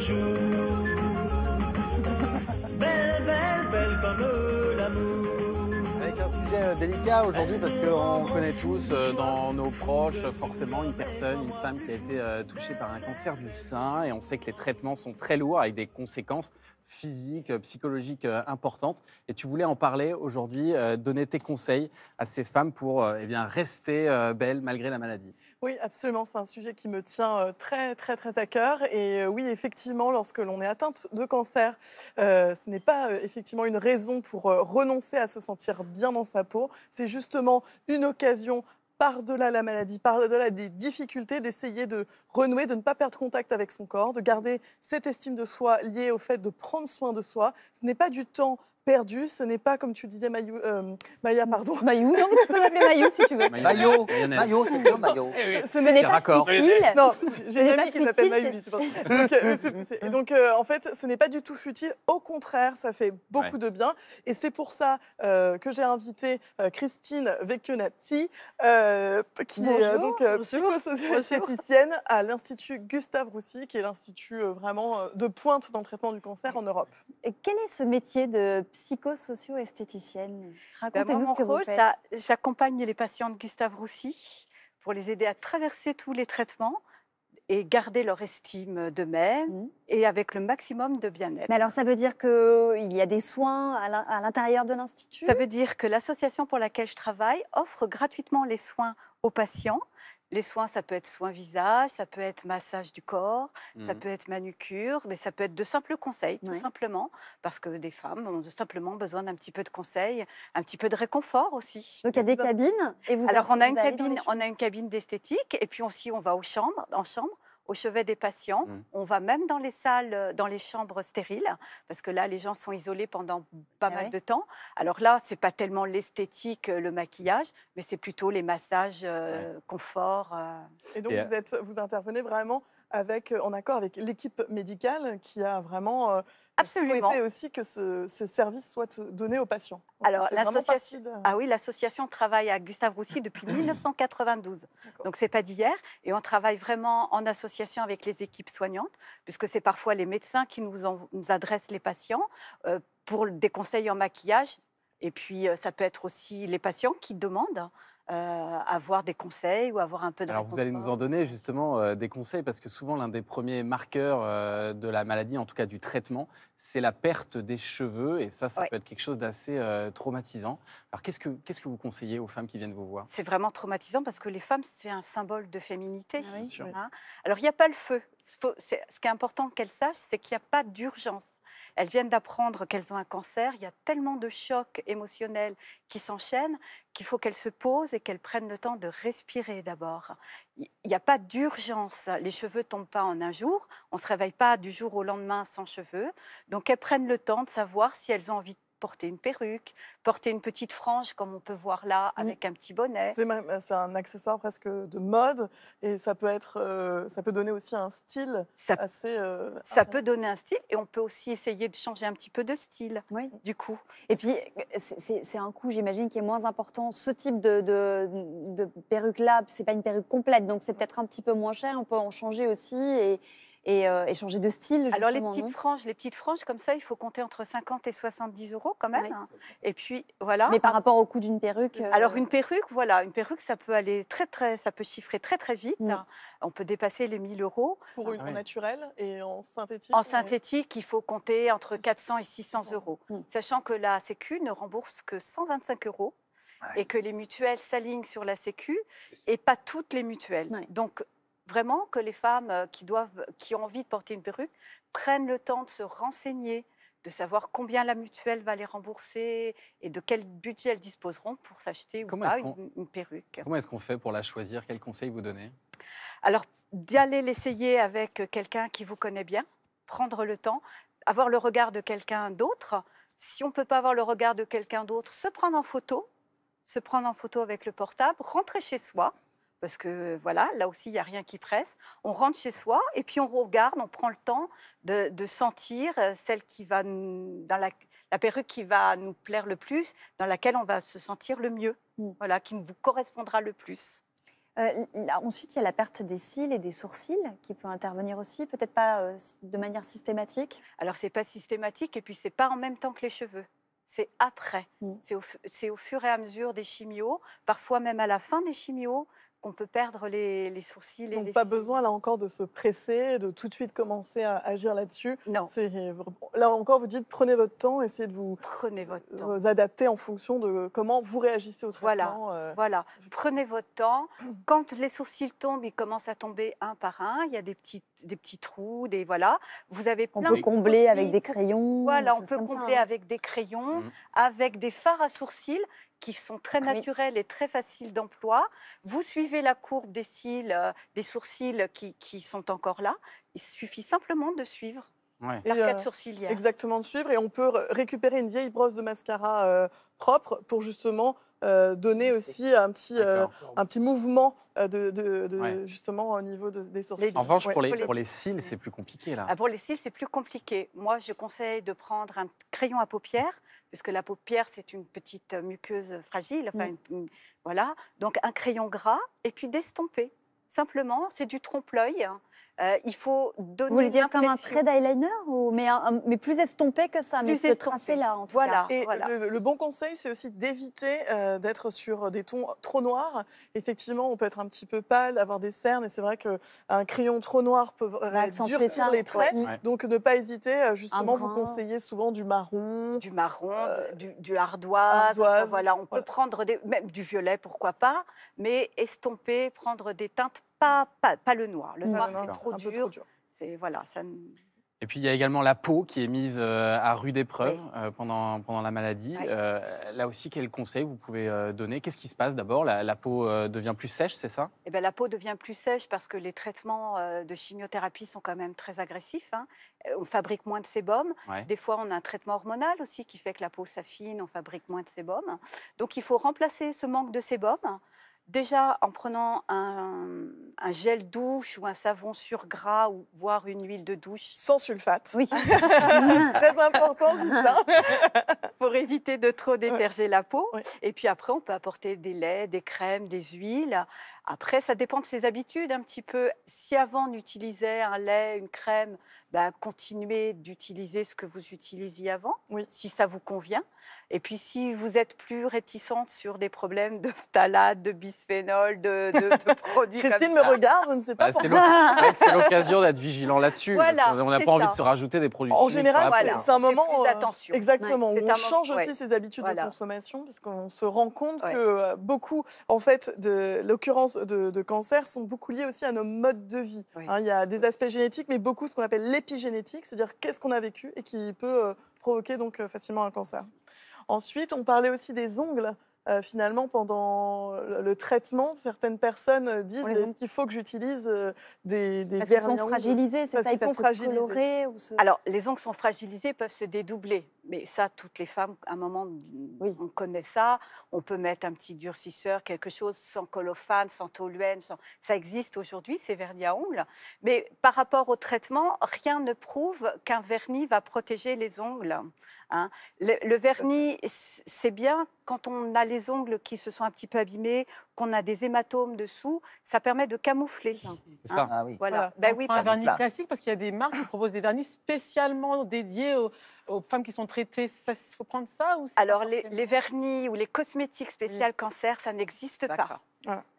jour. un sujet euh, délicat aujourd'hui parce qu'on connaît tous euh, dans nos proches forcément une personne, une femme qui a été euh, touchée par un cancer du sein et on sait que les traitements sont très lourds avec des conséquences physiques, psychologiques importantes. Et tu voulais en parler aujourd'hui, donner tes conseils à ces femmes pour eh bien, rester belles malgré la maladie. Oui, absolument. C'est un sujet qui me tient euh, très, très, très à cœur. Et euh, oui, effectivement, lorsque l'on est atteinte de cancer, euh, ce n'est pas effectivement une raison pour renoncer à se sentir bien dans sa peau. C'est justement une occasion par-delà la maladie, par-delà des difficultés, d'essayer de renouer, de ne pas perdre contact avec son corps, de garder cette estime de soi liée au fait de prendre soin de soi. Ce n'est pas du temps perdu. Ce n'est pas, comme tu disais, euh, Maya, pardon. Mayou, non, tu peux m'appeler Mayou si tu veux. Mayou, Mayou, c'est bien Mayou. Eh ce n'est pas raccord. futile. Non, j'ai une amie qui s'appelle Mayou. donc, euh, en fait, ce n'est pas du tout futile. Au contraire, ça fait beaucoup de bien. Et c'est pour ça euh, que j'ai invité euh, Christine Vecchionati, qui est donc à l'Institut Gustave Roussy, qui est l'institut vraiment de pointe dans le traitement du cancer en Europe. Et quel est ce métier de psychosocio-esthéticienne. Bah, Racontez-nous ce J'accompagne les patients de Gustave Roussy pour les aider à traverser tous les traitements et garder leur estime d'eux-mêmes mmh. et avec le maximum de bien-être. Mais alors ça veut dire qu'il y a des soins à l'intérieur de l'Institut Ça veut dire que l'association pour laquelle je travaille offre gratuitement les soins aux patients les soins, ça peut être soin visage, ça peut être massage du corps, ça mmh. peut être manucure, mais ça peut être de simples conseils, tout simplement, parce que des femmes ont simplement besoin d'un petit peu de conseils, un petit peu de réconfort aussi. Donc il y a des cabines Alors on a, une cabine, on a une cabine d'esthétique, et puis aussi on va aux chambres, en chambre, au chevet des patients. Mm. On va même dans les salles, euh, dans les chambres stériles, parce que là, les gens sont isolés pendant pas eh mal de temps. Alors là, c'est pas tellement l'esthétique, euh, le maquillage, mais c'est plutôt les massages euh, confort. Et donc, vous, êtes, vous intervenez vraiment avec, en accord avec l'équipe médicale qui a vraiment Absolument. Vous aussi que ce, service soit donné aux patients. Alors, l'association ah oui, l'association travaille à Gustave Roussy depuis 1992. Donc, c'est pas d'hier. Et on travaille vraiment en association avec les équipes soignantes, puisque c'est parfois les médecins qui nous, nous adressent les patients euh, pour des conseils en maquillage. Et puis, euh, ça peut être aussi les patients qui demandent hein, euh, avoir des conseils ou avoir un peu de Alors vous allez nous en donner justement euh, des conseils parce que souvent l'un des premiers marqueurs euh, de la maladie, en tout cas du traitement, c'est la perte des cheveux et ça, ça peut être quelque chose d'assez traumatisant. Alors qu'est-ce que, vous conseillez aux femmes qui viennent vous voir C'est vraiment traumatisant parce que les femmes, c'est un symbole de féminité. Ah hein. Alors il n'y a pas le feu ce qui est important qu'elles sachent, c'est qu'il n'y a pas d'urgence. Elles viennent d'apprendre qu'elles ont un cancer. Il y a tellement de chocs émotionnels qui s'enchaînent qu'il faut qu'elles se posent et qu'elles prennent le temps de respirer d'abord. Il n'y a pas d'urgence. Les cheveux tombent pas en un jour. On ne se réveille pas du jour au lendemain sans cheveux. Donc elles prennent le temps de savoir si elles ont envie de porter une perruque, porter une petite frange comme on peut voir là avec un petit bonnet. C'est un accessoire presque de mode et ça peut être, euh, ça peut donner aussi un style ça, assez. Euh, ça peut donner un style et on peut aussi essayer de changer un petit peu de style. Du coup. Et puis c'est un coût, j'imagine, qui est moins important. Ce type de, perruque là, c'est pas une perruque complète, donc c'est peut-être un petit peu moins cher. On peut en changer aussi et euh, et, changer de style. Alors les petites franges, les petites franges comme ça, il faut compter entre 50 et 70 euros quand même. Et puis voilà. Mais par rapport au coût d'une perruque. Euh, Alors une perruque, voilà, une perruque, ça peut aller très très, ça peut chiffrer très très vite. On peut dépasser les 1000 euros. Pour une ah en naturelle et en synthétique. En euh, synthétique, il faut compter entre 400 et 600 euros, sachant que la Sécu ne rembourse que 125 euros. et que les mutuelles s'alignent sur la Sécu et pas toutes les mutuelles. Donc vraiment que les femmes euh, qui, doivent, qui ont envie de porter une perruque prennent le temps de se renseigner, de savoir combien la mutuelle va les rembourser et de quel budget elles disposeront pour s'acheter ou pas une, perruque. Comment est-ce qu'on fait pour la choisir Quels conseils vous donnez Alors, d'y aller l'essayer avec quelqu'un qui vous connaît bien, prendre le temps, avoir le regard de quelqu'un d'autre. Si on ne peut pas avoir le regard de quelqu'un d'autre, se prendre en photo, se prendre en photo avec le portable, rentrer chez soi, parce que voilà, là aussi, il n'y a rien qui presse. On rentre chez soi et puis on regarde, on prend le temps de, sentir euh, celle qui va dans la, perruque qui va nous plaire le plus, dans laquelle on va se sentir le mieux, mm. voilà, qui nous correspondra le plus. Euh, ensuite, il y a la perte des cils et des sourcils qui peut intervenir aussi, peut-être pas euh, de manière systématique. Alors c'est pas systématique et puis c'est pas en même temps que les cheveux c'est après. Mm. C'est au, au, fur et à mesure des chimios, parfois même à la fin des chimios, on peut perdre les, sourcils. Et Donc pas besoin là encore de se presser, de tout de suite commencer à agir là-dessus. Non. Là encore, vous dites prenez votre temps, essayez de vous, euh, adapter en fonction de comment vous réagissez au traitement. Euh, voilà, voilà. prenez votre temps. Quand les sourcils tombent, ils commencent à tomber un par un. Il y a des petits, trous, des voilà. Vous avez on peut combler avec des crayons. Voilà, on peut combler avec des crayons, avec des fards à sourcils qui sont très ah, naturelles et très faciles d'emploi. Vous suivez la courbe des cils, euh, des sourcils qui sont encore là. Il suffit simplement de suivre ouais. l'arcade euh, sourcilière. Exactement, de suivre. Et on peut récupérer une vieille brosse de mascara euh, propre pour justement euh, donner aussi un petit, un petit mouvement de, justement au niveau de, des sourcils. En revanche, pour, les, pour les cils, c'est plus compliqué là. Ah, pour les cils, c'est plus compliqué. Moi, je conseille de prendre un crayon à paupières, puisque la paupière, c'est une petite muqueuse fragile. Mm. voilà. Donc, un crayon gras et puis d'estomper. Simplement, c'est du trompe-l'œil. Hein. Euh, il faut donner. Vous voulez dire comme un trait d'eyeliner mais, plus estompé que ça, mais ce tracé-là en tout voilà, cas. le, bon conseil, c'est aussi d'éviter euh, d'être sur des tons trop noirs. Effectivement, on peut être un petit peu pâle, avoir des cernes, et c'est vrai qu'un crayon trop noir peut bah, durcir les traits. Donc ne pas hésiter, euh, justement, vous conseillez souvent du marron. Du marron, du, ardoise. voilà, on peut prendre même du violet, pourquoi pas, mais estomper, prendre des teintes pas, le noir. Le noir, c'est trop, dur. voilà, ça. Et puis il y a également la peau qui est mise euh, à rude épreuve euh, pendant, pendant la maladie. Euh, là aussi, quel conseil vous pouvez donner Qu'est-ce qui se passe d'abord la, peau devient plus sèche, c'est ça eh bien, La peau devient plus sèche parce que les traitements de chimiothérapie sont quand même très agressifs. Hein. On fabrique moins de sébum. Des fois, on a un traitement hormonal aussi qui fait que la peau s'affine, on fabrique moins de sébum. Donc il faut remplacer ce manque de sébum déjà en prenant un, gel douche ou un savon sur gras ou voire une huile de douche. Sans sulfate. Oui. Très important, Pour éviter de trop déterger la peau. Et puis après, on peut apporter des laits, des crèmes, des huiles. Après, ça dépend de ses habitudes un petit peu. Si avant on utilisait un lait, une crème, ben, continuez d'utiliser ce que vous utilisiez avant, si ça vous convient. Et puis si vous êtes plus réticente sur des problèmes de phtalates, de bisphénol, de, de, produits. Christine me regarde, je ne sais pas. Bah, c'est l'occasion d'être vigilant là-dessus. on n'a pas envie de se rajouter des produits. En général, c'est un moment. Euh, attention. Exactement. on change aussi ses habitudes de consommation parce qu'on se rend compte que euh, beaucoup, en fait, de l'occurrence de, cancer sont beaucoup liés aussi à nos modes de vie. Hein, il y a des aspects génétiques, mais beaucoup ce qu'on appelle l'épigénétique, c'est-à-dire qu'est-ce qu'on a vécu et qui peut euh, provoquer donc euh, facilement un cancer. Ensuite, on parlait aussi des ongles. Euh, finalement, pendant le traitement, certaines personnes euh, disent qu'il faut que j'utilise euh, des, des Parce ongles. sont fragilisés, c'est ça Ils, sont fragilisés. Alors, les ongles sont fragilisés, peuvent se dédoubler. Mais ça, toutes les femmes, à un moment, on connaît ça. On peut mettre un petit durcisseur, quelque chose sans colophane, sans toluène. Ça existe aujourd'hui, ces vernis à ongles. Mais par rapport au traitement, rien ne prouve qu'un vernis va protéger les ongles. Hein. le vernis, c'est bien quand on a les ongles qui se sont un petit peu abîmés, qu'on a des hématomes dessous, ça permet de camoufler. C'est ça. Hein ah oui. Voilà. Ben oui, un vernis classique parce qu'il y a des marques qui proposent des vernis spécialement dédiés aux aux femmes qui sont traitées, il faut prendre ça ou Alors, les, vernis ou les cosmétiques spéciales mm. cancer, ça n'existe pas.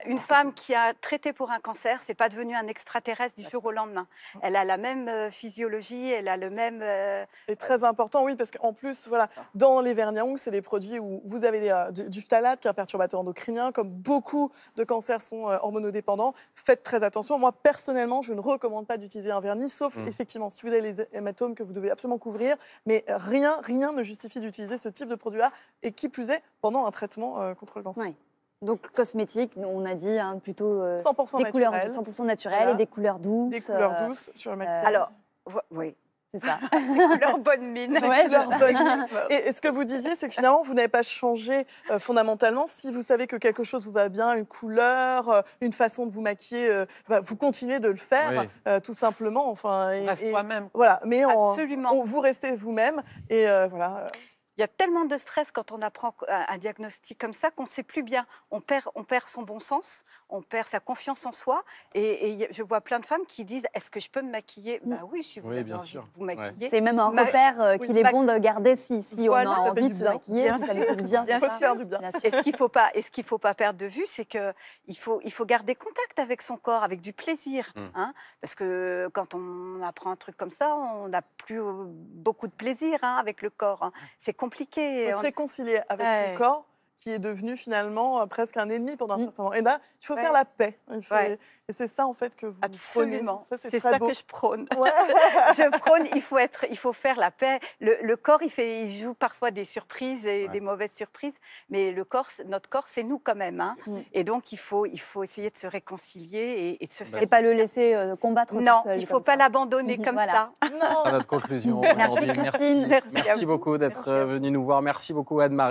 Une femme qui a traité pour un cancer, c'est pas devenu un extraterrestre du jour au lendemain. Mm. Elle a la même euh, physiologie, elle a le même. Euh, c'est très important, oui, parce qu'en plus, voilà, dans les vernis à ongles, c'est des produits où vous avez des, euh, du, phtalate, qui est un perturbateur endocrinien, comme beaucoup de cancers sont hormonodépendants. Faites très attention. Moi, personnellement, je ne recommande pas d'utiliser un vernis, sauf mm. effectivement si vous avez les hématomes que vous devez absolument couvrir, mais rien, rien ne justifie d'utiliser ce type de produit-là, et qui plus est, pendant un traitement euh, contre le cancer. Donc cosmétique, on a dit hein, plutôt 100% euh, des couleurs 100% naturelles et des couleurs douces. Des couleurs euh, douces sur le maquillage. Alors, oui, c'est ça. leur bonne mine. leur bonne mine. Et, ce que vous disiez, c'est que finalement, vous n'avez pas changé euh, fondamentalement. Si vous savez que quelque chose vous va bien, une couleur, euh, une façon de vous maquiller, euh, bah, vous continuez de le faire, tout simplement. Enfin, et, même Voilà. Mais en, Absolument. vous restez vous-même. Et voilà. Il y a tellement de stress quand on apprend un diagnostic comme ça qu'on ne sait plus bien. On perd, on perd son bon sens, on perd sa confiance en soi. Et, je vois plein de femmes qui disent Est-ce que je peux me maquiller Bah oui, vous bien sûr. vous maquiller. C'est même un repère euh, qu'il est bon de garder si, on a envie de se maquiller. Bien sûr, Et ce qu'il ne faut, pas perdre de vue, c'est qu'il faut, il faut garder contact avec son corps, avec du plaisir. Mmh. Hein. parce que quand on apprend un truc comme ça, on n'a plus euh, beaucoup de plaisir hein, avec le corps. Hein. Mmh. C'est compliqué. se réconcilier avec son corps qui est devenu finalement euh, presque un ennemi pendant un mm. certain moment. Et là, il faut faire la paix. Et c'est ça en fait que vous absolument. C'est ça, que je prône. je prône. Il faut être, il faut faire la paix. Le, corps, il fait, il joue parfois des surprises et des mauvaises surprises, mais le corps, notre corps, c'est nous quand même. Hein. Mm. Et donc il faut, il faut essayer de se réconcilier et, de se bah, faire. Et pas le laisser euh, combattre. Non, seul, il faut pas l'abandonner comme ça. Voilà. À notre conclusion. Merci, merci beaucoup d'être venu nous voir. Merci beaucoup Anne-Marie.